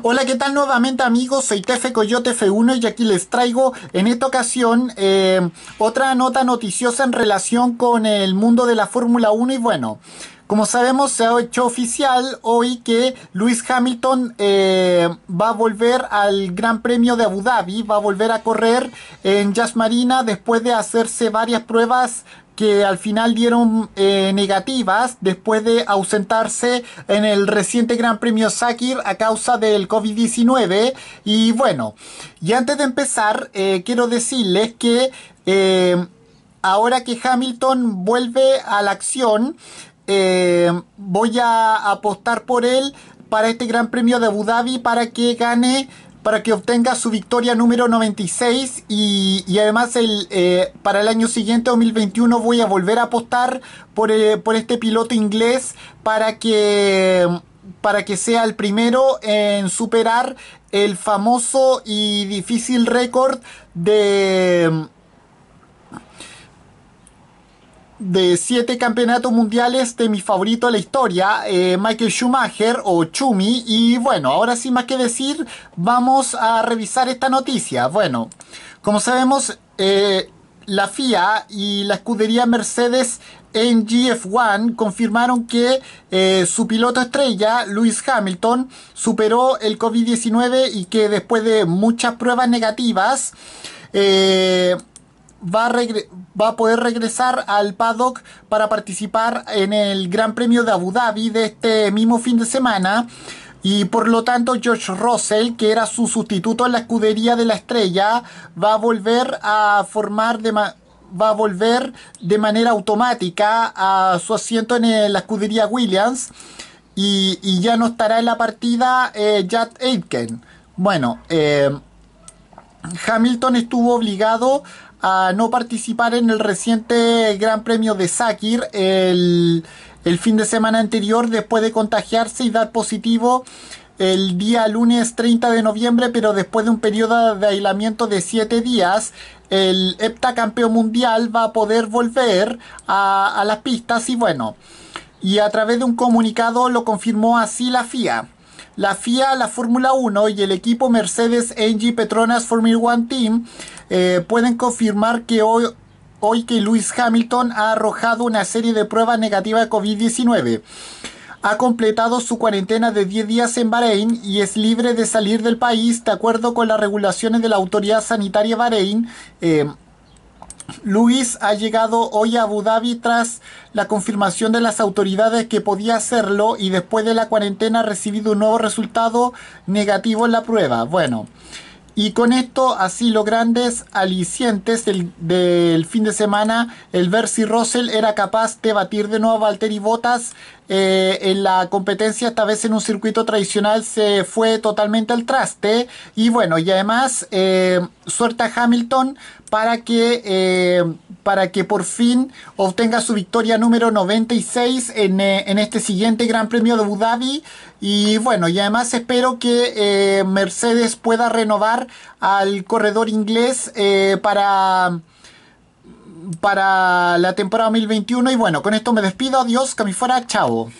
Hola, ¿qué tal nuevamente amigos? Soy Tefe Coyote F1 y aquí les traigo en esta ocasión eh, otra nota noticiosa en relación con el mundo de la Fórmula 1 y bueno, como sabemos se ha hecho oficial hoy que Lewis Hamilton eh, va a volver al Gran Premio de Abu Dhabi, va a volver a correr en Jazz Marina después de hacerse varias pruebas que al final dieron eh, negativas después de ausentarse en el reciente Gran Premio Sakir a causa del COVID-19. Y bueno, y antes de empezar, eh, quiero decirles que eh, ahora que Hamilton vuelve a la acción, voy a apostar por él para este Gran Premio de Abu Dhabi para que gane para que obtenga su victoria número 96 y, y además el, eh, para el año siguiente 2021 voy a volver a apostar por, eh, por este piloto inglés para que para que sea el primero en superar el famoso y difícil récord de de siete campeonatos mundiales de mi favorito de la historia, eh, Michael Schumacher o Chumi. Y bueno, ahora sin más que decir, vamos a revisar esta noticia. Bueno, como sabemos, eh, la FIA y la escudería Mercedes en GF1 confirmaron que eh, su piloto estrella, Lewis Hamilton, superó el COVID-19 y que después de muchas pruebas negativas, va a, poder regresar al paddock para participar en el Gran Premio de Abu Dhabi de este mismo fin de semana. Y por lo tanto George Russell, que era su sustituto en la escudería de la estrella, va a volver a formar de va a volver de manera automática a su asiento en la escudería Williams y, ya no estará en la partida eh, Aitken. Bueno, eh, Hamilton estuvo obligado a no participar en el reciente Gran Premio de Sakir el, fin de semana anterior después de contagiarse y dar positivo el día lunes 30 de noviembre, pero después de un periodo de aislamiento de 7 días, el campeón mundial va a poder volver a, a las pistas y bueno, y a través de un comunicado lo confirmó así la FIA la FIA, la Fórmula 1 y el equipo Mercedes NG Petronas Formula One Team eh, pueden confirmar que hoy, que Lewis Hamilton ha arrojado una serie de pruebas negativas de COVID-19. Ha completado su cuarentena de 10 días en Bahrein y es libre de salir del país de acuerdo con las regulaciones de la Autoridad Sanitaria Bahrein. Eh, Luis ha llegado hoy a Abu Dhabi tras la confirmación de las autoridades que podía hacerlo y después de la cuarentena ha recibido un nuevo resultado negativo en la prueba. Bueno, y con esto, así los grandes alicientes del, del, fin de semana, el ver si Russell era capaz de batir de nuevo a Valtteri Bottas eh, en la competencia, esta vez en un circuito tradicional, se fue totalmente al traste. Y bueno, y además, eh, a Hamilton para que eh, para que por fin obtenga su victoria número 96 eh, en, este siguiente Gran Premio de Abu Dhabi. Y bueno, y además espero que eh, Mercedes pueda renovar al corredor inglés eh, para para la temporada 2021 y bueno, con esto me despido, adiós, que fuera, chao.